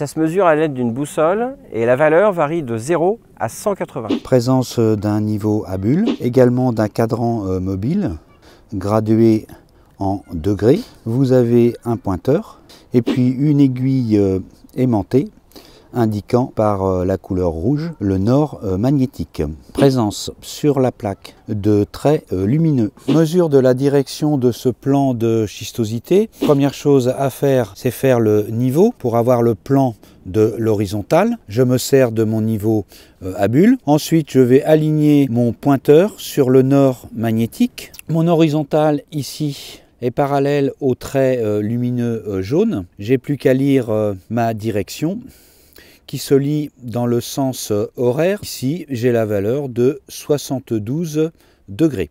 Ça se mesure à l'aide d'une boussole et la valeur varie de 0 à 180. Présence euh, d'un niveau à bulle, également d'un cadran euh, mobile gradué en degrés. Vous avez un pointeur et puis une aiguille euh, aimantée indiquant par euh, la couleur rouge le nord euh, magnétique. Présence sur la plaque de traits euh, lumineux. Mesure de la direction de ce plan de schistosité. Première chose à faire, c'est faire le niveau pour avoir le plan de l'horizontale. Je me sers de mon niveau à bulle. Ensuite, je vais aligner mon pointeur sur le nord magnétique. Mon horizontal ici est parallèle au trait lumineux jaune. J'ai plus qu'à lire ma direction qui se lit dans le sens euh, horaire. Ici, j'ai la valeur de 72 degrés.